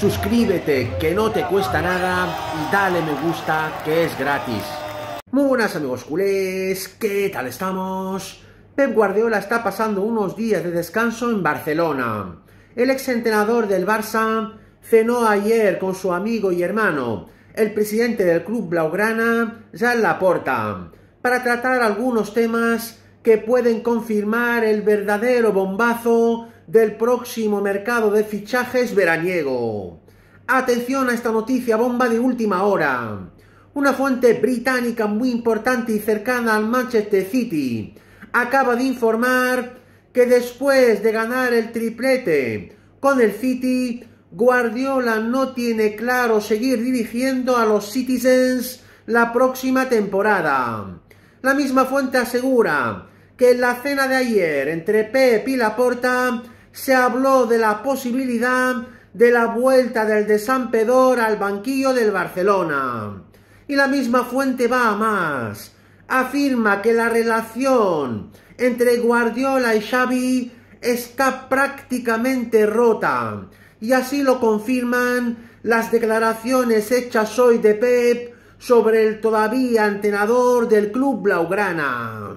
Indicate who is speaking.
Speaker 1: suscríbete que no te cuesta nada y dale me gusta que es gratis. Muy buenas amigos culés, ¿qué tal estamos? Pep Guardiola está pasando unos días de descanso en Barcelona. El exentrenador del Barça cenó ayer con su amigo y hermano, el presidente del club blaugrana, Jean Laporta, para tratar algunos temas que pueden confirmar el verdadero bombazo del próximo mercado de fichajes veraniego. Atención a esta noticia bomba de última hora. Una fuente británica muy importante y cercana al Manchester City acaba de informar que después de ganar el triplete con el City, Guardiola no tiene claro seguir dirigiendo a los Citizens la próxima temporada. La misma fuente asegura que en la cena de ayer entre Pep y Laporta se habló de la posibilidad de la vuelta del de San al banquillo del Barcelona. Y la misma fuente va a más. Afirma que la relación entre Guardiola y Xavi está prácticamente rota. Y así lo confirman las declaraciones hechas hoy de Pep sobre el todavía entrenador del club blaugrana.